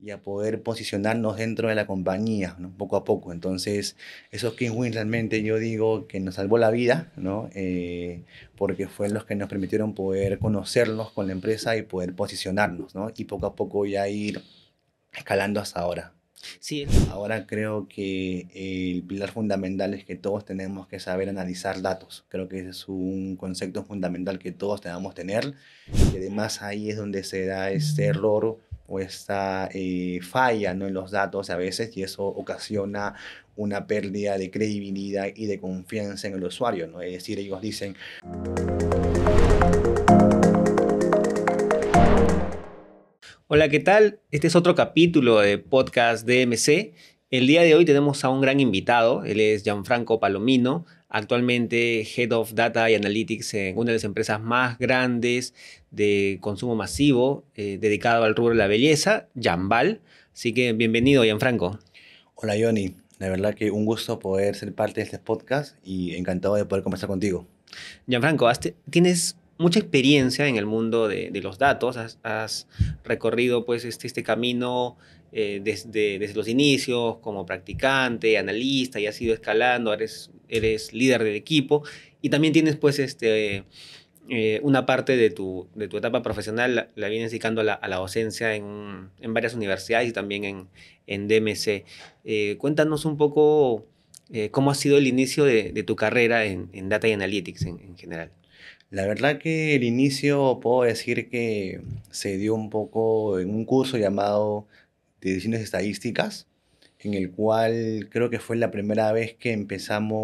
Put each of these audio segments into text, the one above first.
y a poder posicionarnos dentro de la compañía, ¿no? poco a poco. Entonces, esos King realmente yo digo que nos salvó la vida, ¿no? Eh, porque fueron los que nos permitieron poder conocernos con la empresa y poder posicionarnos, ¿no? y poco a poco ya ir escalando hasta ahora. Sí. Ahora creo que el pilar fundamental es que todos tenemos que saber analizar datos. Creo que ese es un concepto fundamental que todos debemos tener. Y además ahí es donde se da este error o esta eh, falla en los datos a veces y eso ocasiona una pérdida de credibilidad y de confianza en el usuario. Es decir, ellos dicen... Hola, ¿qué tal? Este es otro capítulo de podcast DMC. El día de hoy tenemos a un gran invitado, él es Gianfranco Palomino, actualmente Head of Data y Analytics en una de las empresas más grandes de consumo masivo eh, dedicado al rubro de la belleza, Jambal. Así que bienvenido, Gianfranco. Hola, Johnny. La verdad que un gusto poder ser parte de este podcast y encantado de poder conversar contigo. Gianfranco, tienes mucha experiencia en el mundo de, los datos, has, recorrido pues este, este camino eh, desde, desde, los inicios como practicante, analista, y has ido escalando, eres, eres líder del equipo y también tienes pues este, eh, una parte de tu, de tu etapa profesional, la, vienes dedicando a la, docencia en, en, varias universidades y también en, DMC. Eh, cuéntanos un poco cómo ha sido el inicio de, tu carrera en, Data y Analytics en, en general. La verdad que el inicio puedo decir que se dio un poco en un curso llamado de decisiones estadísticas, en el cual creo que fue la primera vez que empezamos,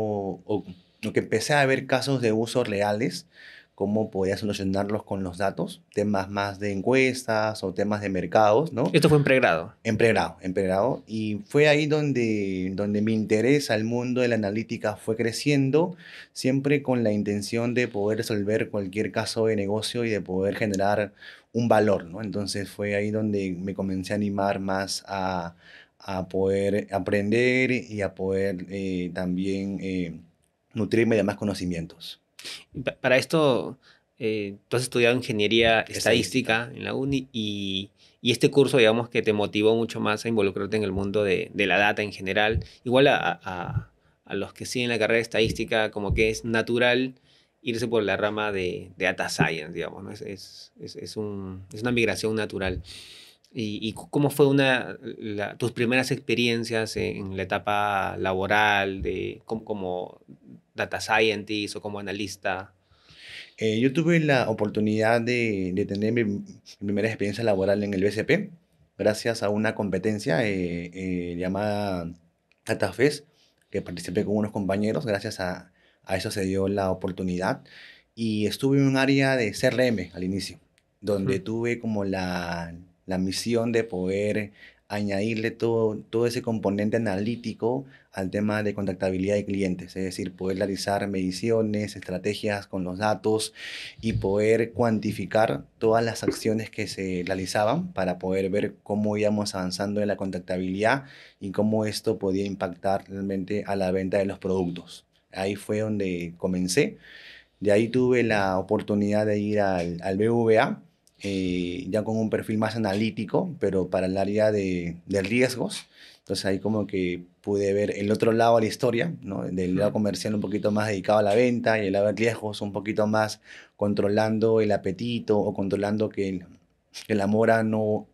o, o que empecé a ver casos de usos reales cómo podía solucionarlos con los datos, temas más de encuestas o temas de mercados, ¿no? Esto fue en pregrado. En pregrado, en pregrado. Y fue ahí donde, donde mi interés al mundo de la analítica fue creciendo, siempre con la intención de poder resolver cualquier caso de negocio y de poder generar un valor, ¿no? Entonces fue ahí donde me comencé a animar más a, poder aprender y a poder eh, también eh, nutrirme de más conocimientos. Para esto, eh, tú has estudiado ingeniería estadística en la UNI y, y, este curso, digamos, que te motivó mucho más a involucrarte en el mundo de, de la data en general. Igual a, a, a, los que siguen la carrera de estadística, como que es natural irse por la rama de, de data science, digamos, ¿no? es, es, es, es, un, es una migración natural. ¿Y, y cómo fue una, tus primeras experiencias en, la etapa laboral, de, como, como data scientist o como analista? Eh, yo tuve la oportunidad de, de tener mi, primera experiencia laboral en el BCP gracias a una competencia eh, eh llamada DataFest, que participé con unos compañeros. Gracias a, a, eso se dio la oportunidad. Y estuve en un área de CRM al inicio, donde tuve como la, la misión de poder añadirle todo, todo ese componente analítico al tema de contactabilidad de clientes, es decir, poder realizar mediciones, estrategias con los datos y poder cuantificar todas las acciones que se realizaban para poder ver cómo íbamos avanzando en la contactabilidad y cómo esto podía impactar realmente a la venta de los productos. Ahí fue donde comencé. De ahí tuve la oportunidad de ir al, al BVA, eh, ya con un perfil más analítico, pero para el área de, riesgos. Entonces ahí como que pude ver el otro lado de la historia, ¿no? del lado comercial un poquito más dedicado a la venta y el lado de riesgos un poquito más controlando el apetito o controlando que, el, la mora no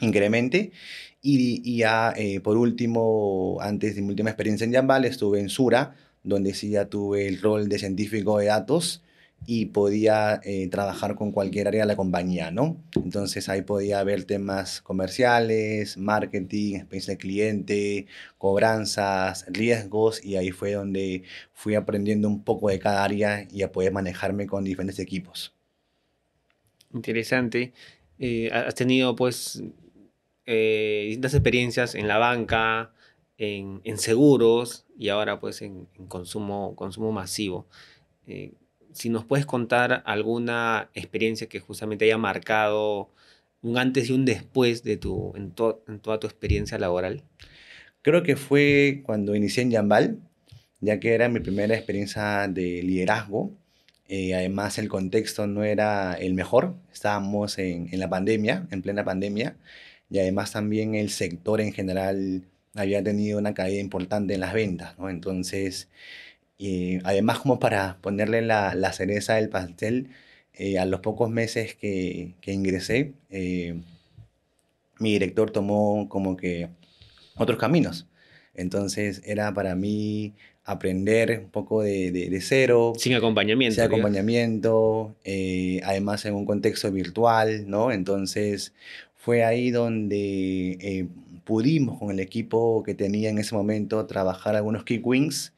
incremente. Y, ya eh, por último, antes de mi última experiencia en Jambal, estuve en Sura, donde sí ya tuve el rol de científico de datos y podía eh, trabajar con cualquier área de la compañía, ¿no? Entonces ahí podía haber temas comerciales, marketing, experiencia de cliente, cobranzas, riesgos y ahí fue donde fui aprendiendo un poco de cada área y a poder manejarme con diferentes equipos. Interesante. Eh, has tenido pues eh, distintas experiencias en la banca, en, seguros y ahora pues en, consumo, consumo masivo si nos puedes contar alguna experiencia que justamente haya marcado un antes y un después de tu, en, toda tu experiencia laboral. Creo que fue cuando inicié en Yambal, ya que era mi primera experiencia de liderazgo. Eh, además, el contexto no era el mejor. Estábamos en, la pandemia, en plena pandemia. Y además también el sector en general había tenido una caída importante en las ventas, Entonces, y además como para ponerle la, la cereza del pastel, eh, a los pocos meses que, que ingresé, eh, mi director tomó como que otros caminos. Entonces era para mí aprender un poco de, de, cero. Sin acompañamiento. Sin acompañamiento, eh, además en un contexto virtual, ¿no? Entonces fue ahí donde pudimos con el equipo que tenía en ese momento trabajar algunos kick wings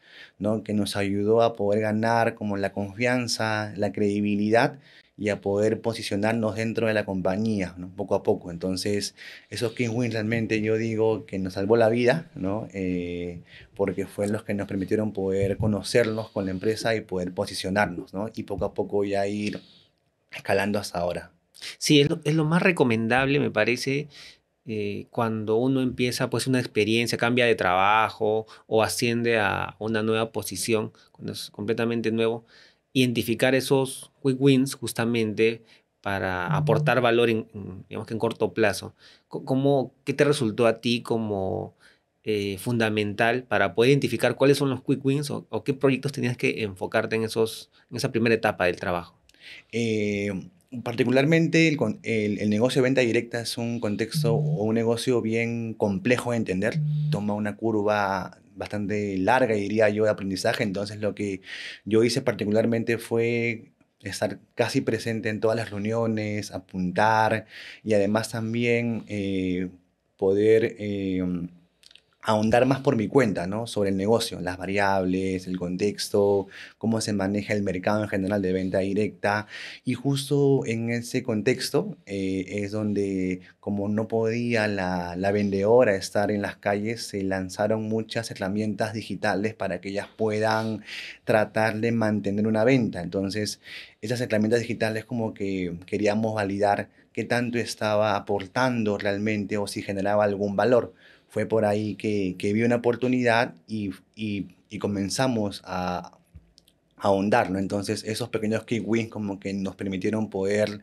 que nos ayudó a poder ganar como la confianza, la credibilidad y a poder posicionarnos dentro de la compañía, poco a poco. Entonces, esos King Wins realmente yo digo que nos salvó la vida, ¿no? Eh, porque fueron los que nos permitieron poder conocernos con la empresa y poder posicionarnos, ¿no? y poco a poco ya ir escalando hasta ahora. Sí, es lo, es lo más recomendable, me parece, eh, cuando uno empieza pues una experiencia, cambia de trabajo o asciende a una nueva posición, cuando es completamente nuevo, identificar esos quick wins justamente para aportar valor en, digamos que en corto plazo. ¿Cómo, ¿Qué te resultó a ti como eh, fundamental para poder identificar cuáles son los quick wins o, qué proyectos tenías que enfocarte en, esos, en esa primera etapa del trabajo? Em, particularmente el, el, negocio de venta directa es un contexto o un negocio bien complejo de entender. Toma una curva bastante larga, diría yo, de aprendizaje. Entonces lo que yo hice particularmente fue estar casi presente en todas las reuniones, apuntar y además también eh, poder... Eh, ahondar más por mi cuenta, ¿no? Sobre el negocio, las variables, el contexto, cómo se maneja el mercado en general de venta directa. Y justo en ese contexto eh, es donde, como no podía la, la, vendedora estar en las calles, se lanzaron muchas herramientas digitales para que ellas puedan tratar de mantener una venta. Entonces, esas herramientas digitales como que queríamos validar qué tanto estaba aportando realmente o si generaba algún valor fue por ahí que, vi una oportunidad y comenzamos a, ahondarlo. Entonces, esos pequeños kick wins como que nos permitieron poder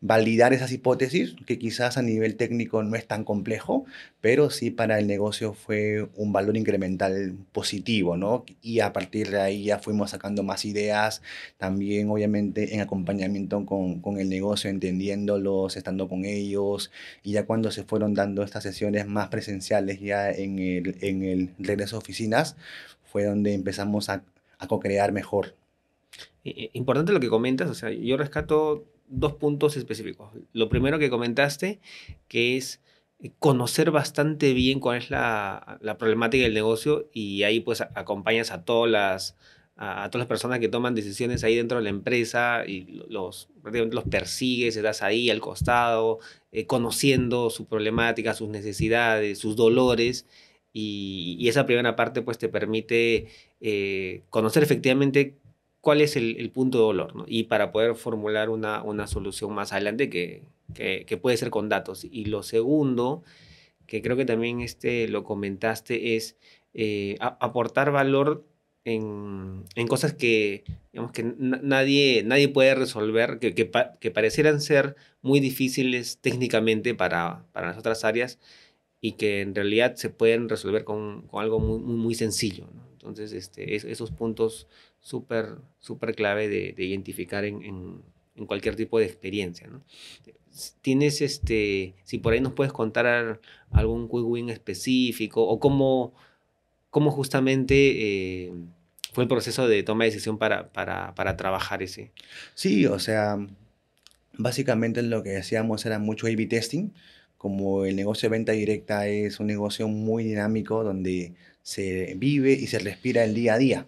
validar esas hipótesis, que quizás a nivel técnico no es tan complejo, pero sí para el negocio fue un valor incremental positivo, ¿no? Y a partir de ahí ya fuimos sacando más ideas, también obviamente en acompañamiento con, con el negocio, entendiéndolos, estando con ellos, y ya cuando se fueron dando estas sesiones más presenciales ya en el, regreso a oficinas, fue donde empezamos a, a co-crear mejor, eh, importante lo que comentas, o sea, yo rescato dos puntos específicos. Lo primero que comentaste, que es eh, conocer bastante bien cuál es la, problemática del negocio y ahí pues acompañas a todas las, a, todas las personas que toman decisiones ahí dentro de la empresa y los, los persigues, estás ahí al costado, eh, conociendo su problemática, sus necesidades, sus dolores. Y, esa primera parte pues te permite conocer efectivamente cuál es el, punto de dolor, Y para poder formular una, solución más adelante que, puede ser con datos. Y lo segundo, que creo que también este, lo comentaste, es eh, aportar valor en, cosas que, que nadie, nadie puede resolver, que, que, parecieran ser muy difíciles técnicamente para, para las otras áreas, y que en realidad se pueden resolver con, con algo muy, muy, muy sencillo. Entonces, este, esos puntos súper, súper clave de, de identificar en, en, cualquier tipo de experiencia. ¿no? Tienes, este, si por ahí nos puedes contar algún quick win específico o cómo, cómo justamente... Eh, fue el proceso de toma de decisión para, para, para trabajar ese. Sí, o sea, básicamente lo que hacíamos era mucho A-B testing como el negocio de venta directa es un negocio muy dinámico donde se vive y se respira el día a día.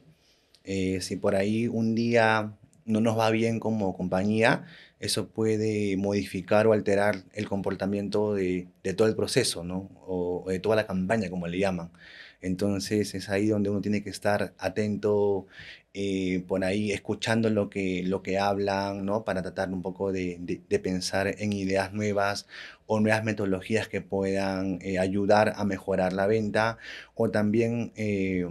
Eh, si por ahí un día no nos va bien como compañía, eso puede modificar o alterar el comportamiento de, todo el proceso, ¿no? o de toda la campaña, como le llaman. Entonces es ahí donde uno tiene que estar atento, eh, por ahí escuchando lo que, lo que hablan, ¿no? Para tratar un poco de, pensar en ideas nuevas o nuevas metodologías que puedan eh, ayudar a mejorar la venta o también... Eh,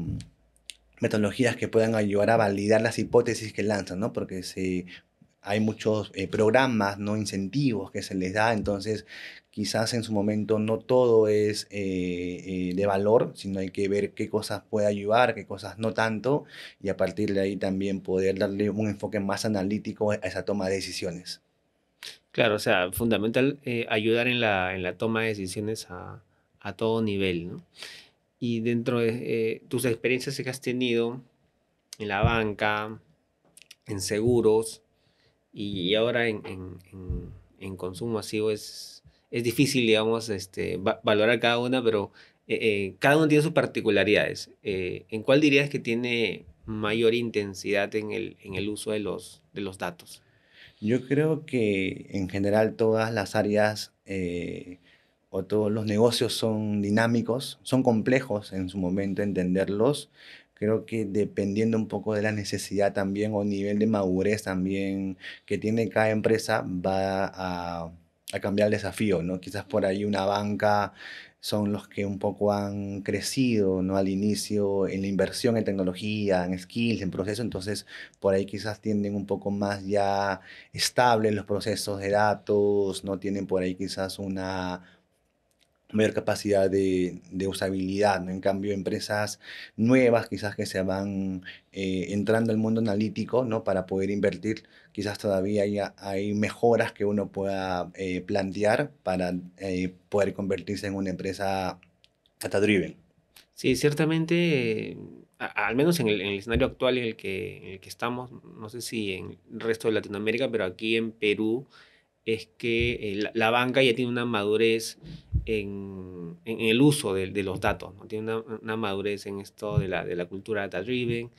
metodologías que puedan ayudar a validar las hipótesis que lanzan, ¿no? Porque se hay muchos eh, programas, ¿no? incentivos que se les da, entonces quizás en su momento no todo es eh, eh, de valor, sino hay que ver qué cosas puede ayudar, qué cosas no tanto, y a partir de ahí también poder darle un enfoque más analítico a esa toma de decisiones. Claro, o sea, fundamental ayudar en la, toma de decisiones a, a todo nivel, ¿no? Y dentro de tus experiencias que has tenido en la banca, en seguros, y ahora en, en, consumo masivo es, es difícil, digamos, este, valorar cada una, pero eh, eh, cada uno tiene sus particularidades. Eh, ¿En cuál dirías que tiene mayor intensidad en el, en el uso de los, de los datos? Yo creo que en general todas las áreas o todos los negocios son dinámicos, son complejos en su momento entenderlos, creo que dependiendo un poco de la necesidad también o nivel de madurez también que tiene cada empresa, va a, cambiar el desafío, ¿no? Quizás por ahí una banca son los que un poco han crecido, ¿no? Al inicio en la inversión en tecnología, en skills, en proceso, entonces por ahí quizás tienden un poco más ya estables los procesos de datos, ¿no? Tienen por ahí quizás una mayor capacidad de, de usabilidad, ¿no? en cambio empresas nuevas quizás que se van eh, entrando al mundo analítico ¿no? para poder invertir, quizás todavía hay, hay mejoras que uno pueda eh, plantear para eh, poder convertirse en una empresa data driven. Sí, ciertamente, al menos en el, escenario actual el, que, en el que estamos, no sé si en el resto de Latinoamérica, pero aquí en Perú, es que eh, la, banca ya tiene una madurez en, el uso de, los datos, ¿no? tiene una, madurez en esto de la, de la cultura data-driven.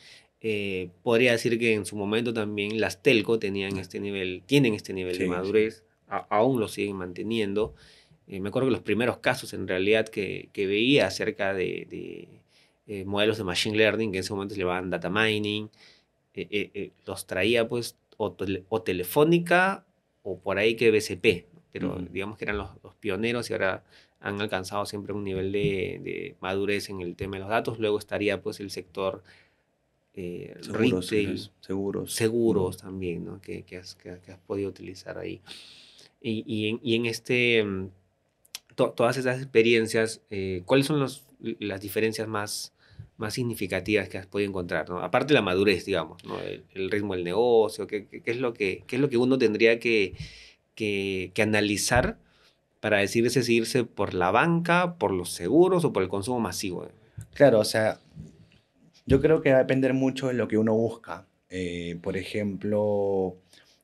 Eh, podría decir que en su momento también las telco tenían este nivel, tienen este nivel de madurez, aún lo siguen manteniendo. Eh, me acuerdo que los primeros casos en realidad que, veía acerca de, modelos de machine learning, que en ese momento se llamaban data mining, los traía pues o Telefónica o por ahí que BCP, pero digamos que eran los, pioneros y ahora han alcanzado siempre un nivel de, madurez en el tema de los datos. Luego estaría pues el sector eh, seguros, retail. seguros. Seguros también, ¿no? Que, que, has, que, has, podido utilizar ahí. Y, y, en, y en, este, mm, todas esas experiencias, eh, ¿cuáles son las diferencias más más significativas que has podido encontrar? ¿no? Aparte la madurez, digamos, el, ritmo del negocio, ¿qué, es lo que, es lo que uno tendría que, analizar para decidirse si irse por la banca, por los seguros o por el consumo masivo? Claro, o sea, yo creo que va a depender mucho de lo que uno busca. Eh, por ejemplo,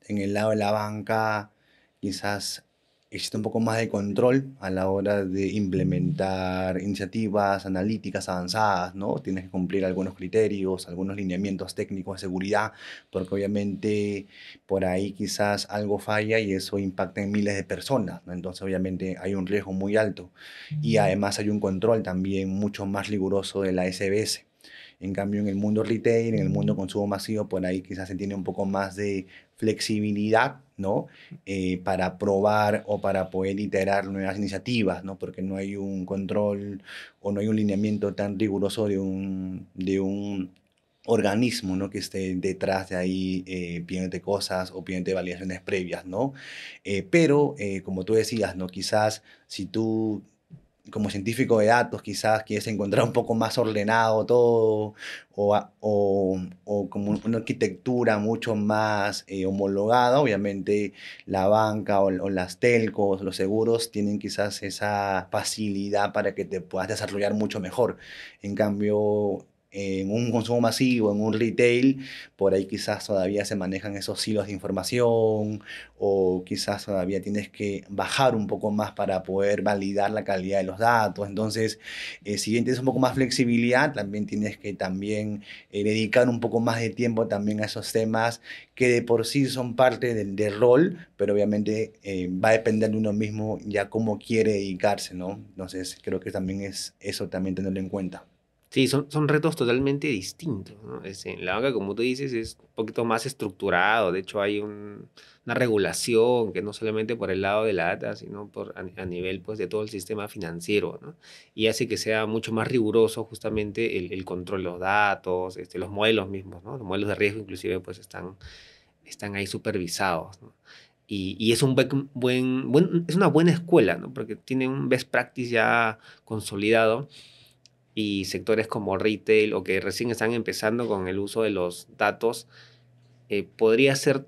en el lado de la banca, quizás existe un poco más de control a la hora de implementar iniciativas analíticas avanzadas, ¿no? Tienes que cumplir algunos criterios, algunos lineamientos técnicos de seguridad, porque obviamente por ahí quizás algo falla y eso impacta en miles de personas, ¿no? Entonces obviamente hay un riesgo muy alto y además hay un control también mucho más riguroso de la SBS. En cambio, en el mundo retail, en el mundo mm. consumo masivo, por pues, ahí quizás se tiene un poco más de flexibilidad, ¿no? Eh, para probar o para poder iterar nuevas iniciativas, ¿no? Porque no hay un control o no hay un lineamiento tan riguroso de un, de un organismo ¿no? que esté detrás de ahí eh, pidiéndote cosas o pidiéndote validaciones previas, ¿no? Eh, pero, eh, como tú decías, ¿no? Quizás si tú como científico de datos quizás quieres encontrar un poco más ordenado todo o, como una arquitectura mucho más eh, homologada. Obviamente la banca o, las telcos, los seguros tienen quizás esa facilidad para que te puedas desarrollar mucho mejor. En cambio, en un consumo masivo, en un retail, por ahí quizás todavía se manejan esos hilos de información o quizás todavía tienes que bajar un poco más para poder validar la calidad de los datos. Entonces, eh, si tienes un poco más flexibilidad, también tienes que también eh, dedicar un poco más de tiempo también a esos temas que de por sí son parte del, rol, pero obviamente eh, va a depender de uno mismo ya cómo quiere dedicarse, ¿no? Entonces, creo que también es eso también tenerlo en cuenta. Sí, son, son retos totalmente distintos. ¿no? en eh, la banca, como tú dices, es un poquito más estructurado. De hecho, hay una regulación que no solamente por el lado de la data, sino por, a, nivel pues, de todo el sistema financiero. ¿no? Y hace que sea mucho más riguroso justamente el, el control de los datos, este, los modelos mismos. Los modelos de riesgo inclusive pues, están, están ahí supervisados. Y, y, es, un buen, es una buena escuela, ¿no? porque tiene un best practice ya consolidado y sectores como retail o que recién están empezando con el uso de los datos, eh, podría ser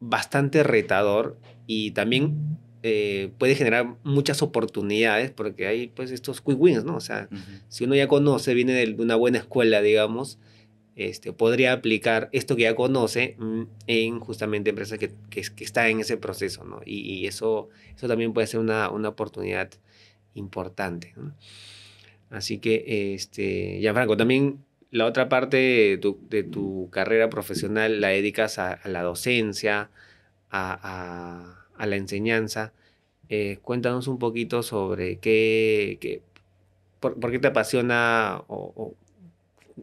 bastante retador y también eh, puede generar muchas oportunidades porque hay pues estos quick wins, ¿no? O sea, si uno ya conoce, viene de una buena escuela, digamos, este, podría aplicar esto que ya conoce mm, en justamente empresas que, que, que están en ese proceso, ¿no? Y, eso, eso también puede ser una, una oportunidad importante, ¿no? Así que, este, Franco también la otra parte de tu, carrera profesional la dedicas a, la docencia, a, la enseñanza. Eh, cuéntanos un poquito sobre qué, por, qué te apasiona o,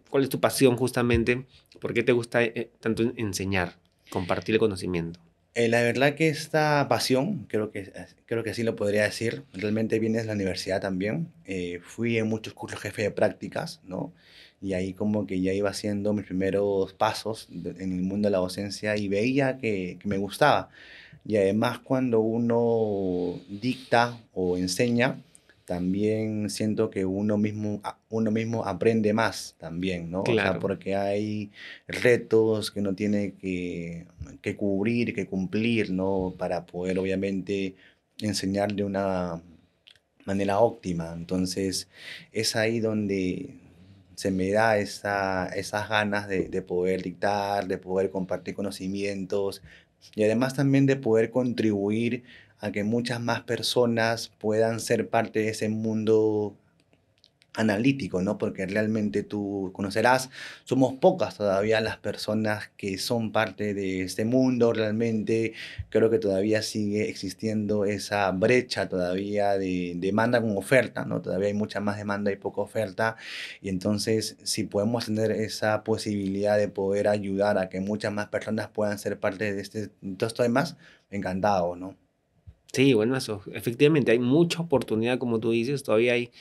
cuál es tu pasión justamente, por qué te gusta eh, tanto enseñar, compartir el conocimiento. Eh, la verdad que esta pasión, creo que, eh, creo que así lo podría decir, realmente viene de la universidad también. Eh, fui en muchos cursos jefe de prácticas, ¿no? Y ahí como que ya iba haciendo mis primeros pasos en el mundo de la docencia y veía que, que me gustaba. Y además cuando uno dicta o enseña, también siento que uno mismo, uno mismo aprende más también, ¿no? porque hay retos que uno tiene que, que, cubrir, que cumplir, ¿no? Para poder, obviamente, enseñar de una manera óptima. Entonces, es ahí donde se me da esa, esas ganas de, de poder dictar, de poder compartir conocimientos y además también de poder contribuir a que muchas más personas puedan ser parte de ese mundo analítico, ¿no? Porque realmente tú conocerás, somos pocas todavía las personas que son parte de este mundo, realmente creo que todavía sigue existiendo esa brecha todavía de demanda con oferta, ¿no? Todavía hay mucha más demanda y poca oferta, y entonces si podemos tener esa posibilidad de poder ayudar a que muchas más personas puedan ser parte de este, todo esto demás, encantado, ¿no? Sí, bueno, Efectivamente, hay mucha oportunidad, como tú dices, todavía hay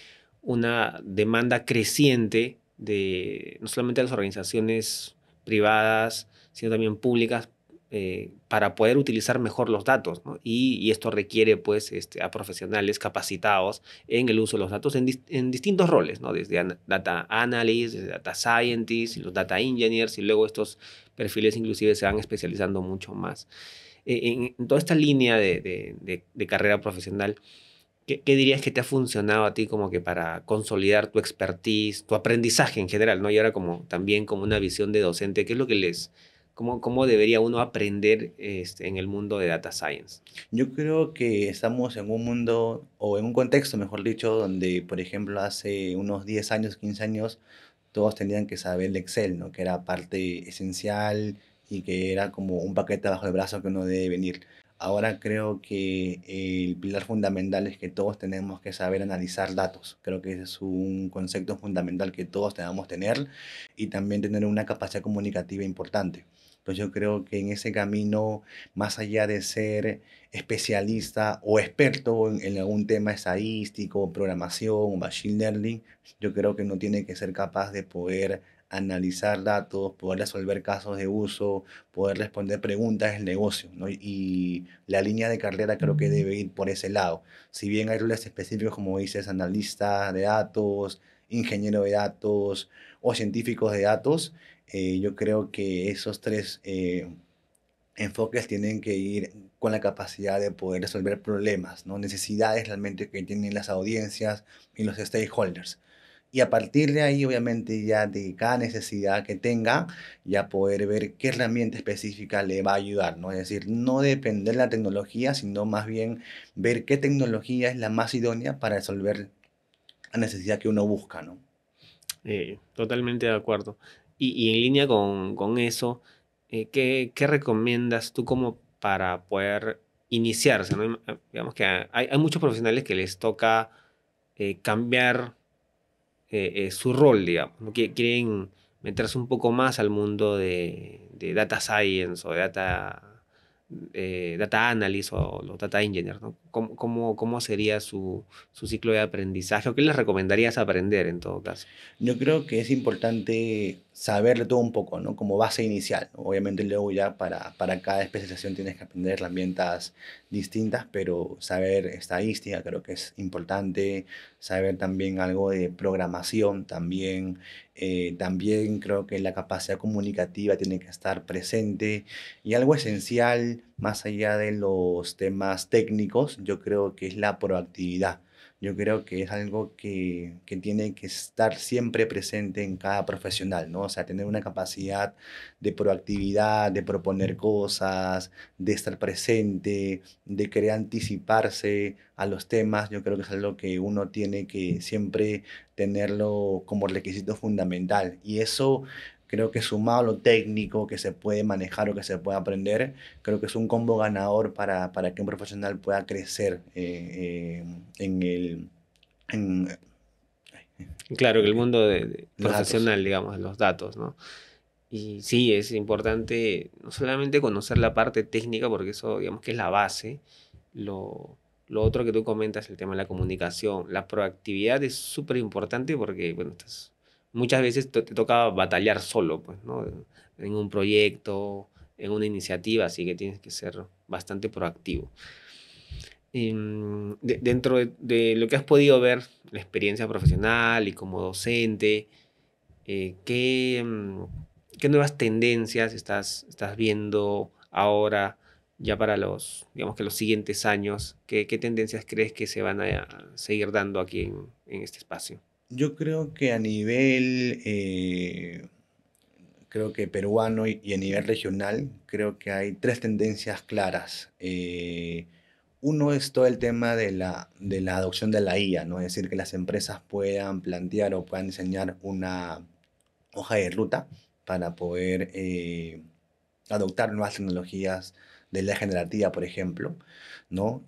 una demanda creciente de no solamente de las organizaciones privadas, sino también públicas, eh, para poder utilizar mejor los datos. Y, esto requiere pues, este, a profesionales capacitados en el uso de los datos en, distintos roles, ¿no? desde data analysts, desde data scientists, los data engineers, y luego estos perfiles inclusive se van especializando mucho más en, toda esta línea de, de, de, carrera profesional, ¿qué, dirías que te ha funcionado a ti como que para consolidar tu expertise, tu aprendizaje en general, ¿no? Y ahora como también como una visión de docente, ¿qué es lo que les... ¿Cómo, cómo debería uno aprender este, en el mundo de data science? Yo creo que estamos en un mundo, o en un contexto, mejor dicho, donde, por ejemplo, hace unos 10 años, 15 años, todos tenían que saber el Excel, ¿no? que era parte esencial que era como un paquete bajo el brazo que uno debe venir. Ahora creo que el pilar fundamental es que todos tenemos que saber analizar datos. Creo que ese es un concepto fundamental que todos debemos tener y también tener una capacidad comunicativa importante. Entonces yo creo que en ese camino, más allá de ser especialista o experto en, en algún tema estadístico, programación, machine learning, yo creo que uno tiene que ser capaz de poder analizar datos, poder resolver casos de uso, poder responder preguntas del negocio. Y la línea de carrera creo que mm. debe ir por ese lado. Si bien hay roles específicos, como dices, analista de datos, ingeniero de datos o científicos de datos, eh, yo creo que esos tres eh, enfoques tienen que ir con la capacidad de poder resolver problemas, necesidades realmente que tienen las audiencias y los stakeholders y a partir de ahí, obviamente, ya de cada necesidad que tenga, ya poder ver qué herramienta específica le va a ayudar, ¿no? Es decir, no depender de la tecnología, sino más bien ver qué tecnología es la más idónea para resolver la necesidad que uno busca, ¿no? Eh, totalmente de acuerdo. Y, en línea con, eso, eh, ¿qué, recomiendas tú como para poder iniciarse? Digamos que hay, muchos profesionales que les toca eh, cambiar eh, eh, su rol, digamos. Quieren meterse un poco más al mundo de, data science o data, eh, data analysis o data Engineer? ¿no? ¿Cómo, sería su, ciclo de aprendizaje? ¿O qué les recomendarías aprender en todo caso? Yo creo que es importante saberle todo un poco, ¿no? Como base inicial. Obviamente luego ya para, para cada especialización tienes que aprender herramientas distintas, pero saber estadística creo que es importante, saber también algo de programación también, eh, también creo que la capacidad comunicativa tiene que estar presente y algo esencial, más allá de los temas técnicos, yo creo que es la proactividad yo creo que es algo que, tiene que estar siempre presente en cada profesional, ¿no? O sea, tener una capacidad de proactividad, de proponer cosas, de estar presente, de querer anticiparse a los temas, yo creo que es algo que uno tiene que siempre tenerlo como requisito fundamental. Y eso Creo que sumado a lo técnico que se puede manejar o que se puede aprender, creo que es un combo ganador para, para que un profesional pueda crecer eh, eh, en el... Eh, claro, que el mundo profesional, digamos, los datos, ¿no? Y sí, es importante no solamente conocer la parte técnica, porque eso, digamos, que es la base. Lo, lo otro que tú comentas, el tema de la comunicación, la proactividad es súper importante porque, bueno, estás muchas veces te, toca batallar solo, pues, En un proyecto, en una iniciativa, así que tienes que ser bastante proactivo. Em, dentro de, lo que has podido ver, la experiencia profesional y como docente, eh, ¿qué, em, ¿qué, nuevas tendencias estás, estás viendo ahora? ya para los, digamos que los siguientes años, ¿qué, tendencias crees que se van a seguir dando aquí en, en este espacio? Yo creo que a nivel, eh, creo que peruano y, a nivel regional, creo que hay tres tendencias claras. Eh, uno es todo el tema de la, adopción de la IA, ¿no? es decir, que las empresas puedan plantear o puedan diseñar una hoja de ruta para poder eh, adoptar nuevas tecnologías de la generativa, por ejemplo, ¿no?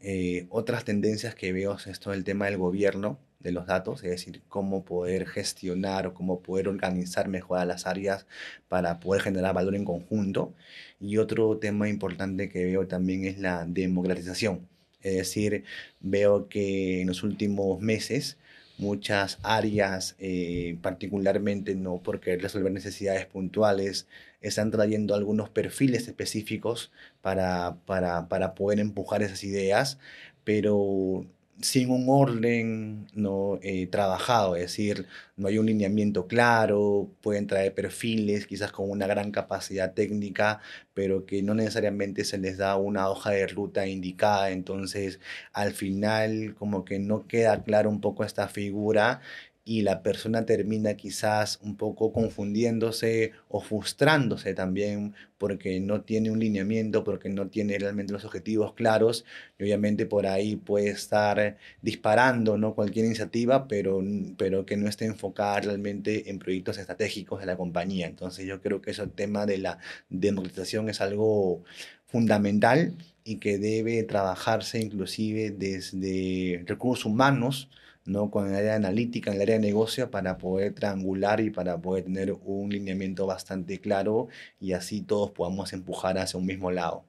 otras tendencias que veo es todo el tema del gobierno de los datos, es decir, cómo poder gestionar o cómo poder organizar mejor a las áreas para poder generar valor en conjunto. Y otro tema importante que veo también es la democratización. Es decir, veo que en los últimos meses muchas áreas, eh, particularmente no porque resolver necesidades puntuales, están trayendo algunos perfiles específicos para, para, para poder empujar esas ideas, pero sin un orden ¿no? Eh, trabajado, es decir, no hay un lineamiento claro, pueden traer perfiles quizás con una gran capacidad técnica, pero que no necesariamente se les da una hoja de ruta indicada, entonces al final como que no queda claro un poco esta figura y la persona termina quizás un poco confundiéndose o frustrándose también porque no tiene un lineamiento, porque no tiene realmente los objetivos claros y obviamente por ahí puede estar disparando ¿no? cualquier iniciativa, pero, mm, pero que no esté enfocada realmente en proyectos estratégicos de la compañía. Entonces yo creo que ese el tema de la democratización es algo fundamental y que debe trabajarse inclusive desde recursos humanos, ¿no? con el área analítica, en el área de negocio, para poder triangular y para poder tener un lineamiento bastante claro y así todos podamos empujar hacia un mismo lado.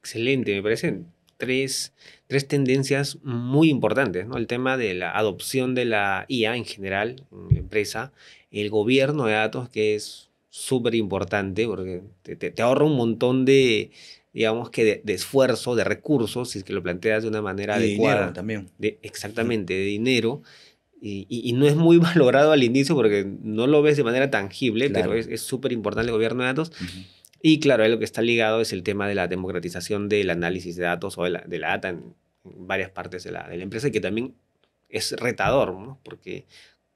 Excelente, me parecen tres, tendencias muy importantes, ¿no? El tema de la adopción de la IA en general, la empresa, el gobierno de datos, que es súper importante porque te, ahorra un montón de, digamos que de, esfuerzo, de recursos, si es que lo planteas de una manera de adecuada. también. De, exactamente, de dinero. Y, no es muy valorado al inicio porque no lo ves de manera tangible, pero es súper importante el gobierno de datos. Y claro, ahí lo que está ligado es el tema de la democratización del análisis de datos o de la, data en, varias partes de la, de la empresa, que también es retador, ¿no? Porque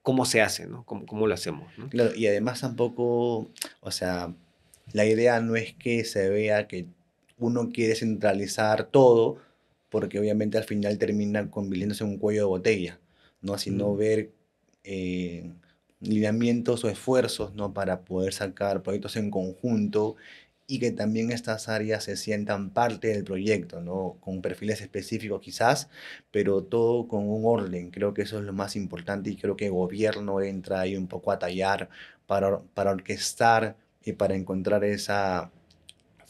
cómo se hace, ¿no? ¿Cómo, cómo lo hacemos? ¿no? y además tampoco, o sea, la idea no es que se vea que uno quiere centralizar todo, porque obviamente al final termina convirtiéndose en un cuello de botella, ¿no? Sino mm. ver eh, lineamientos o esfuerzos, ¿no? Para poder sacar proyectos en conjunto y que también estas áreas se sientan parte del proyecto, ¿no? Con perfiles específicos quizás, pero todo con un orden. Creo que eso es lo más importante y creo que el gobierno entra ahí un poco a tallar para, para orquestar y para encontrar esa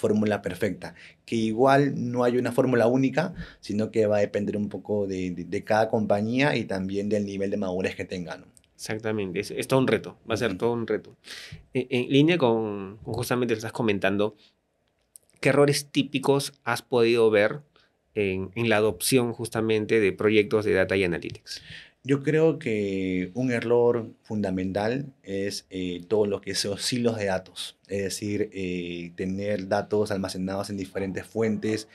fórmula perfecta, que igual no hay una fórmula única, sino que va a depender un poco de, cada compañía y también del nivel de madurez que tengan. Exactamente, es, todo un reto, va a ser todo un reto. Eh, en, línea con, justamente lo estás comentando, ¿qué errores típicos has podido ver en, en la adopción justamente de proyectos de Data y Analytics? Yo creo que un error fundamental es eh, todo lo que son silos de datos, es decir, eh, tener datos almacenados en diferentes fuentes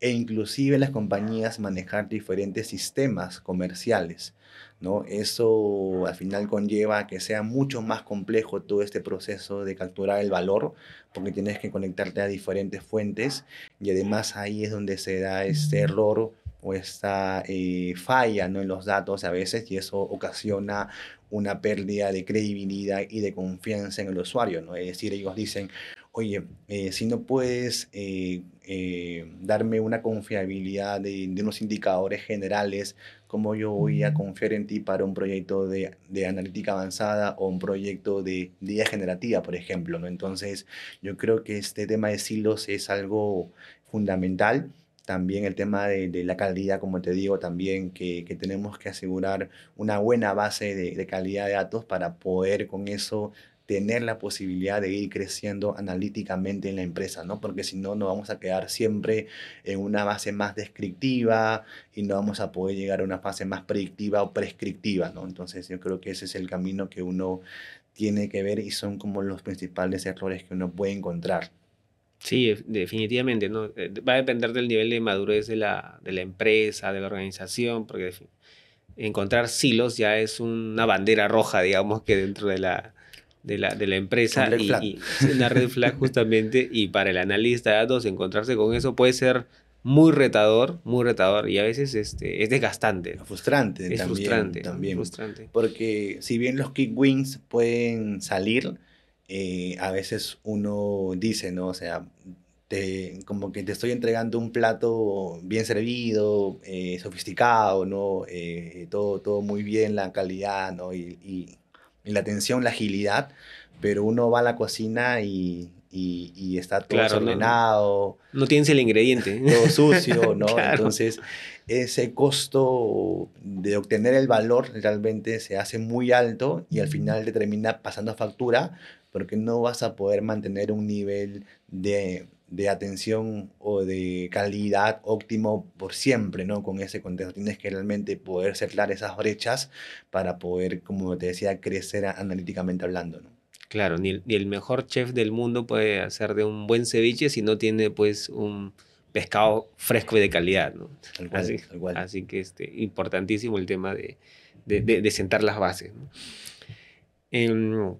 e inclusive las compañías manejar diferentes sistemas comerciales. ¿no? Eso al final conlleva que sea mucho más complejo todo este proceso de capturar el valor, porque tienes que conectarte a diferentes fuentes y además ahí es donde se da este error o esta eh, falla ¿no? en los datos a veces y eso ocasiona una pérdida de credibilidad y de confianza en el usuario. ¿no? Es decir, ellos dicen, oye, eh, si no puedes eh, darme una confiabilidad de, unos indicadores generales, ¿cómo yo voy a mm. confiar en ti para un proyecto de, de analítica avanzada o un proyecto de guía generativa, por ejemplo? ¿no? Entonces, yo creo que este tema de silos es algo fundamental también el tema de, la calidad, como te digo, también que, tenemos que asegurar una buena base de, de, calidad de datos para poder con eso tener la posibilidad de ir creciendo analíticamente en la empresa, ¿no? Porque si no, nos vamos a quedar siempre en una base más descriptiva y no vamos a poder llegar a una fase más predictiva o prescriptiva, ¿no? Entonces yo creo que ese es el camino que uno tiene que ver y son como los principales errores que uno puede encontrar. Sí, definitivamente, ¿no? Eh, va a depender del nivel de madurez de la, de la empresa, de la organización, porque encontrar silos ya es una bandera roja, digamos, que dentro de la, de la, empresa y, flag. una red flag justamente, y para el analista de datos encontrarse con eso puede ser muy retador, muy retador y a veces este, es desgastante. Frustrante es también. Frustrante, también. Frustrante. Porque si bien los kick wins pueden salir, eh, a veces uno dice, ¿no? O sea, te, como que te estoy entregando un plato bien servido, eh, sofisticado, ¿no? Eh, todo, todo muy bien, la calidad, ¿no? Y, y, la atención, la agilidad, pero uno va a la cocina y, y está todo claro, ordenado. No, tienes el ingrediente. Todo sucio, ¿no? Entonces, ese costo de obtener el valor realmente se hace muy alto y al final te termina pasando a factura porque no vas a poder mantener un nivel de, atención o de calidad óptimo por siempre, ¿no? Con ese contexto tienes que realmente poder cerrar esas brechas para poder, como te decía, crecer analíticamente hablando, ¿no? Claro, ni, el mejor chef del mundo puede hacer de un buen ceviche si no tiene pues un pescado fresco y de calidad, ¿no? así, que este, importantísimo el tema de, de, sentar las bases. ¿no? En, em,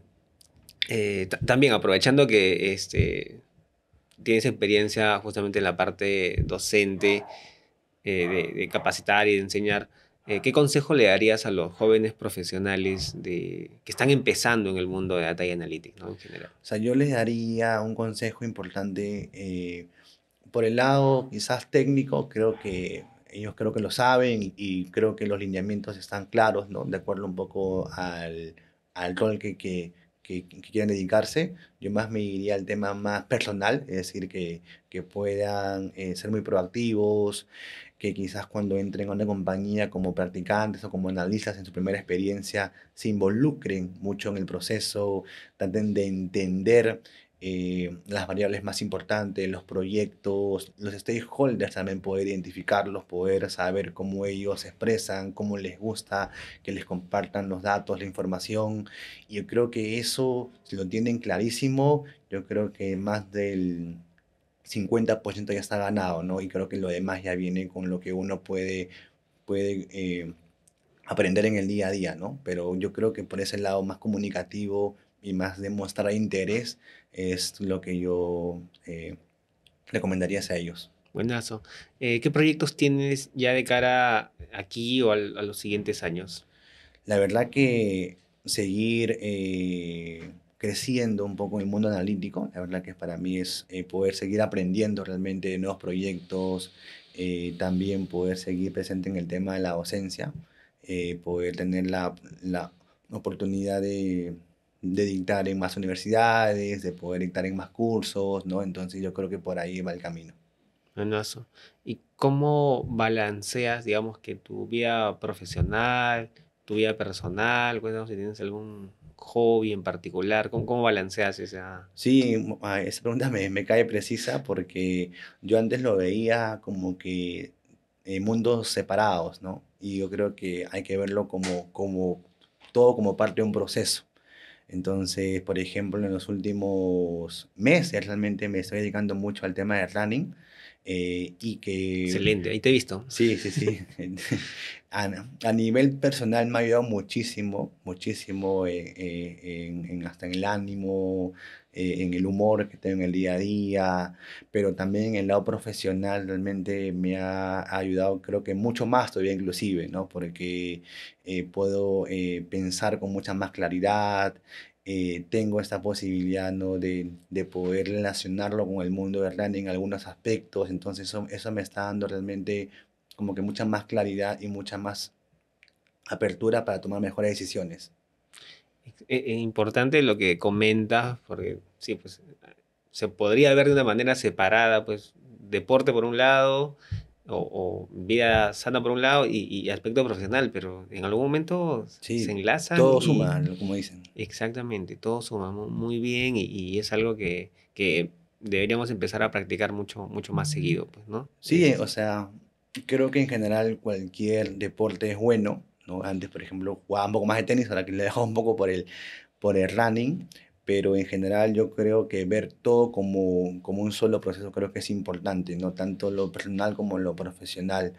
eh, también aprovechando que este, tienes experiencia justamente en la parte docente, eh, de, capacitar y de enseñar, eh, ¿qué consejo le darías a los jóvenes profesionales de, que están empezando en el mundo de Data y Analytics ¿no? en general? O sea, yo les daría un consejo importante. por el lado quizás técnico, creo que ellos creo que lo saben y creo que los lineamientos están claros, ¿no? De acuerdo un poco al, al rol que, que que, quieran dedicarse. Yo más me iría al tema más personal, es decir, que, que puedan eh, ser muy proactivos, que quizás cuando entren a una compañía como practicantes o como analistas en su primera experiencia se involucren mucho en el proceso, traten de entender eh, las variables más importantes, los proyectos, los stakeholders también poder identificarlos, poder saber cómo ellos expresan, cómo les gusta que les compartan los datos, la información. Y yo creo que eso, si lo tienen clarísimo, yo creo que más del 50% ya está ganado, ¿no? Y creo que lo demás ya viene con lo que uno puede, puede eh, aprender en el día a día, ¿no? Pero yo creo que por ese lado más comunicativo y más de interés es lo que yo eh, recomendaría a ellos. Buenazo. Eh, ¿Qué proyectos tienes ya de cara aquí o a los siguientes años? La verdad que seguir eh, creciendo un poco en el mundo analítico, la verdad que para mí es eh, poder seguir aprendiendo realmente nuevos proyectos, también poder seguir presente en el tema de la docencia, poder tener la oportunidad de de dictar en más universidades, de poder dictar en más cursos, ¿no? Entonces yo creo que por ahí va el camino. eso. ¿Y cómo balanceas, digamos, que tu vida profesional, tu vida personal, cuéntanos si tienes algún hobby en particular, ¿cómo, cómo balanceas esa...? Sí, ah, esa pregunta me, me cae precisa porque yo antes lo veía como que en eh, mundos separados, ¿no? Y yo creo que hay que verlo como, como todo como parte de un proceso. Entonces, por ejemplo, en los últimos meses realmente me estoy dedicando mucho al tema de running. Eh, y que... Excelente, ahí te he visto. Sí, sí, sí. a, nivel personal me ha ayudado muchísimo, muchísimo eh, eh, hasta en el ánimo, eh, en el humor que tengo en el día a día, pero también en el lado profesional realmente me ha, ayudado creo que mucho más todavía inclusive, ¿no? Porque eh, puedo eh, pensar con mucha más claridad, tengo esta posibilidad ¿no? de, de, poder relacionarlo con el mundo de running en algunos aspectos. Entonces eso, eso, me está dando realmente como que mucha más claridad y mucha más apertura para tomar mejores decisiones es e, e importante lo que comentas, porque sí, pues se podría ver de una manera separada, pues deporte por un lado, o, o vida sana por un lado y, y, aspecto profesional, pero en algún momento se enlazan. Todo suma, como dicen. Exactamente, todo suma muy bien y, y es algo que, que, deberíamos empezar a practicar mucho, mucho más seguido, pues, ¿no? Sí, o sea, creo que en general cualquier deporte es bueno, ¿no? Antes, por ejemplo, jugaba un poco más de tenis, ahora que le dejo un poco por el, por el running, pero en general yo creo que ver todo como, como un solo proceso creo que es importante, ¿no? Tanto lo personal como lo profesional,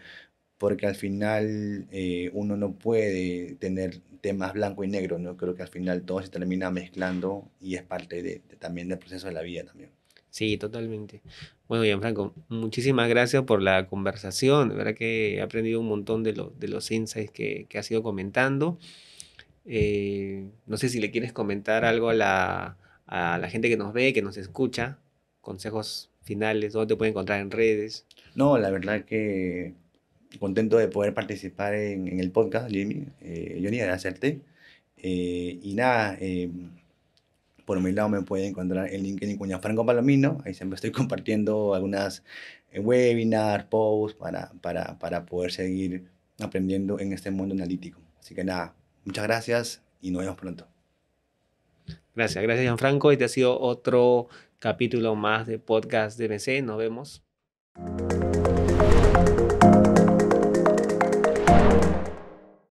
porque al final eh, uno no puede tener temas blanco y negro, ¿no? Creo que al final todo se termina mezclando y es parte de, también del proceso de la vida también. Sí, totalmente. Bueno, Gianfranco, muchísimas gracias por la conversación. De verdad que he aprendido un montón de, lo, de los insights que, que, has ido comentando. Eh, no sé si le quieres comentar algo a la, gente que nos ve, que nos escucha, consejos finales, dónde te pueden encontrar en redes. No, la verdad que contento de poder participar en, el podcast, Jimmy, eh, Johnny, de hacerte. Eh, y nada, eh, por mi lado me pueden encontrar en LinkedIn con Gianfranco Palomino. Ahí siempre estoy compartiendo algunas eh, webinars, posts para, para, para poder seguir aprendiendo en este mundo analítico. Así que nada, muchas gracias y nos vemos pronto. Gracias, gracias Gianfranco. Este ha sido otro capítulo más de Podcast DMC. Nos vemos.